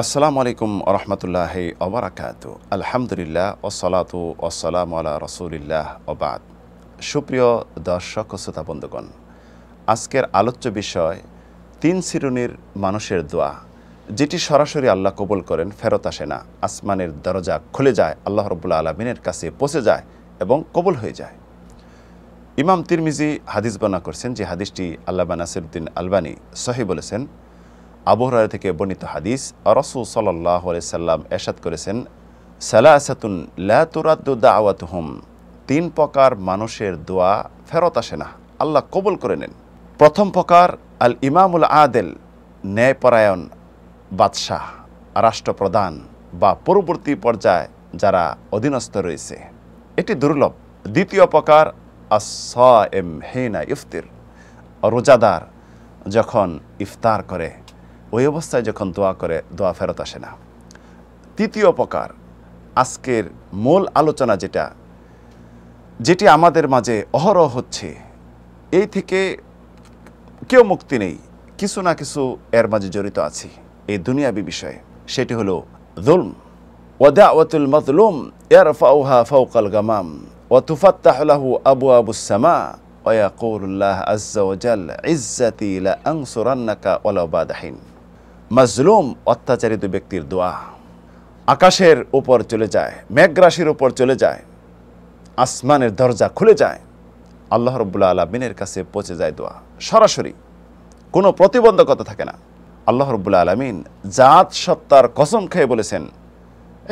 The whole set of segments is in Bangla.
আসসালামু আলাইকুম রহমতুল্লাহ অবরাকাত আলহামদুলিল্লাহ ওসলাতু ওসালাম আলা রসুলিল্লাহ অবাদ সুপ্রিয় দর্শক শ্রোতা বন্ধুগণ আজকের আলোচ্য বিষয় তিন শিরুনির মানুষের দোয়া যেটি সরাসরি আল্লাহ কবুল করেন ফেরত আসে না আসমানের দরজা খুলে যায় আল্লাহ রবুল্লা আলমিনের কাছে পৌঁছে যায় এবং কবুল হয়ে যায় ইমাম তিরমিজি হাদিস বর্ণনা করছেন যে হাদিসটি আল্লাহ নাসিরুদ্দিন আলবানী সহি বলেছেন আবহরার থেকে বর্ণিত হাদিস রসুল সাল্লাহ সাল্লাম এসাদ করেছেন সালাসাতুন হুম তিন প্রকার মানুষের দোয়া ফেরত আসে না আল্লাহ কবুল করে নেন প্রথম প্রকার আল ইমামুল আদেল ন্যায়পরায়ণ বাদশাহ রাষ্ট্রপ্রধান বা পরবর্তী পর্যায়ে যারা অধীনস্থ রয়েছে এটি দুর্লভ দ্বিতীয় প্রকার আস এম হেনা ইফতির রোজাদার যখন ইফতার করে ওই অবস্থায় যখন দোয়া করে দোয়া ফেরত আসে না তৃতীয় প্রকার আজকের মূল আলোচনা যেটা যেটি আমাদের মাঝে অহরহ হচ্ছে এই থেকে কেউ মুক্তি নেই কিছু না কিছু এর মাঝে জড়িত আছি এই দুনিয়াবি বিষয়ে সেটি হলো জুলম ওয়াদাওয়াতুল মজলুম ইয়ারফাউহা ফাওকাল গামাম وتفتح সামা ওয়া السماء ويقول الله عز وجل عزتي لأنصرنك ولو بعد বাদাহিন মাজলুম অত্যাচারিত ব্যক্তির দোয়া আকাশের উপর চলে যায় মেঘরাশির উপর চলে যায় আসমানের দরজা খুলে যায় আল্লাহ রব্বুল্লা আলমিনের কাছে পৌঁছে যায় দোয়া সরাসরি কোনো প্রতিবন্ধকতা থাকে না আল্লাহ রব্বুল্লা আলমিন জাত সত্তার কসম খেয়ে বলেছেন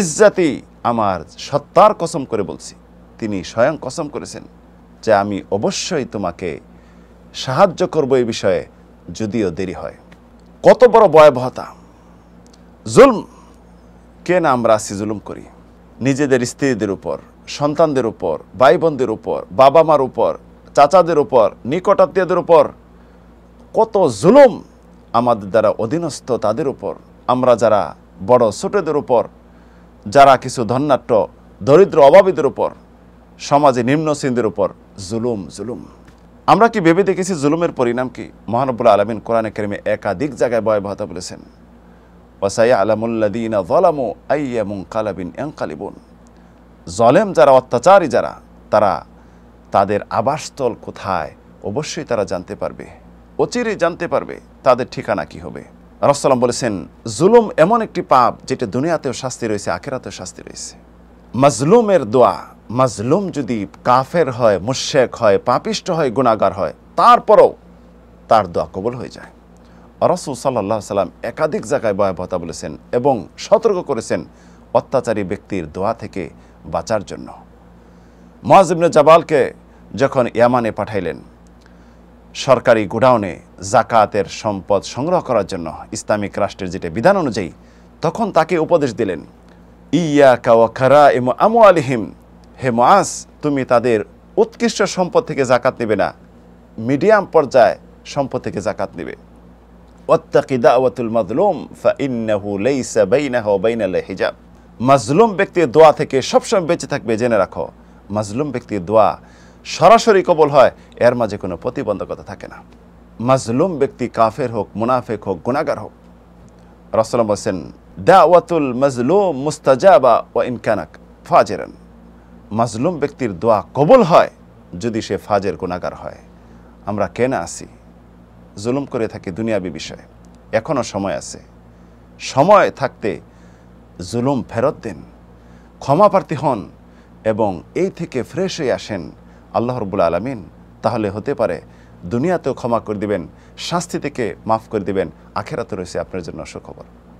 ইজ্জাতি আমার সত্তার কসম করে বলছি তিনি স্বয়ং কসম করেছেন যে আমি অবশ্যই তোমাকে সাহায্য করব এই বিষয়ে যদিও দেরি হয় কত বড় ভয়াবহতা জুলম কে না আমরা আসি জুলুম করি নিজেদের স্ত্রীদের উপর সন্তানদের উপর ভাই বোনদের উপর বাবা মার উপর চাচাদের উপর নিকটাত্মীয়দের উপর কত জুলুম আমাদের দ্বারা অধীনস্থ তাদের উপর আমরা যারা বড় ছোটদের উপর যারা কিছু ধন্যাট্য দরিদ্র অভাবীদের উপর সমাজে নিম্ন উপর জুলুম জুলুম আমরা কি ভেবে দেখেছি জুলুমের পরিণাম কি মহানবুল আলমিন কোরআনে কেরিমে একাধিক জায়গায় ভয়াবহতা বলেছেন ওসাইয়া আলামুল্লাদিনা জলামু আইয়ামুং কালাবিন এংকালিবুন জলেম যারা অত্যাচারী যারা তারা তাদের আবাসস্থল কোথায় অবশ্যই তারা জানতে পারবে অচিরে জানতে পারবে তাদের ঠিকানা কি হবে রসলাম বলেছেন জুলুম এমন একটি পাপ যেটা দুনিয়াতেও শাস্তি রয়েছে আখেরাতেও শাস্তি রয়েছে মজলুমের দোয়া মাজলুম যদি কাফের হয় মুশেক হয় পাপিষ্ট হয় গুণাগার হয় তারপরও তার দোয়া কবল হয়ে যায় রসুল সাল্লাহ সাল্লাম একাধিক জায়গায় ভয়াবহতা বলেছেন এবং সতর্ক করেছেন অত্যাচারী ব্যক্তির দোয়া থেকে বাঁচার জন্য মহাজিবনে জাবালকে যখন ইয়ামানে পাঠাইলেন সরকারি গোডাউনে জাকাতের সম্পদ সংগ্রহ করার জন্য ইসলামিক রাষ্ট্রের যেটা বিধান অনুযায়ী তখন তাকে উপদেশ দিলেন ইয়া কাওয়া খারা এম আমু আলিহিম হে মাস তুমি তাদের উৎকৃষ্ট সম্পদ থেকে জাকাত নেবে না মিডিয়াম পর্যায়ে সম্পদ থেকে জাকাত নেবে দাওয়াতুল মাজলুম হিজাব মাজলুম ব্যক্তির দোয়া থেকে সবসময় বেঁচে থাকবে জেনে রাখো মাজলুম ব্যক্তির দোয়া সরাসরি কবল হয় এর মাঝে কোনো প্রতিবন্ধকতা থাকে না মাজলুম ব্যক্তি কাফের হোক মুনাফেক হোক গুণাগার হোক রসলম হোসেন দাওয়াতুল মাজলুম মুস্তাজা বা ইনকানাক ফাজেরান মাজলুম ব্যক্তির দোয়া কবল হয় যদি সে ফাজের গুণাগার হয় আমরা কেন আসি জুলুম করে থাকি দুনিয়াবি বিষয়ে এখনও সময় আছে সময় থাকতে জুলুম ফেরত দিন ক্ষমাপ্রার্থী হন এবং এই থেকে ফ্রেশ হয়ে আসেন আল্লাহ রবুল আলমিন তাহলে হতে পারে দুনিয়াতেও ক্ষমা করে দিবেন শাস্তি থেকে মাফ করে দিবেন আখেরাতে রয়েছে আপনার জন্য সুখবর